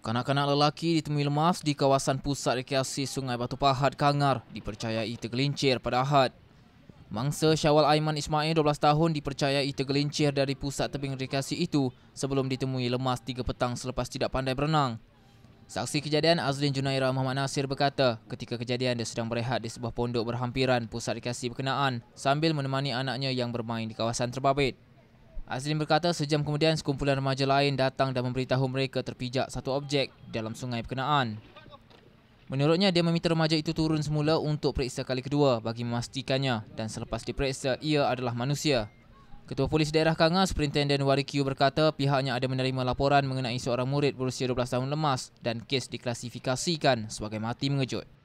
Kanak-kanak lelaki ditemui lemas di kawasan pusat rekreasi Sungai Batu Pahat, Kangar dipercayai tergelincir pada Ahad. Mangsa Syawal Aiman Ismail 12 tahun dipercayai tergelincir dari pusat tebing rekreasi itu sebelum ditemui lemas tiga petang selepas tidak pandai berenang. Saksi kejadian Azlin Junaira Muhammad Nasir berkata ketika kejadian dia sedang berehat di sebuah pondok berhampiran pusat rekreasi berkenaan sambil menemani anaknya yang bermain di kawasan terbabit. Azrin berkata sejam kemudian sekumpulan remaja lain datang dan memberitahu mereka terpijak satu objek dalam sungai berkenaan. Menurutnya, dia meminta remaja itu turun semula untuk periksa kali kedua bagi memastikannya dan selepas diperiksa, ia adalah manusia. Ketua Polis Daerah Kanga, Superintenden Warikyu berkata pihaknya ada menerima laporan mengenai seorang murid berusia 12 tahun lemas dan kes diklasifikasikan sebagai mati mengejut.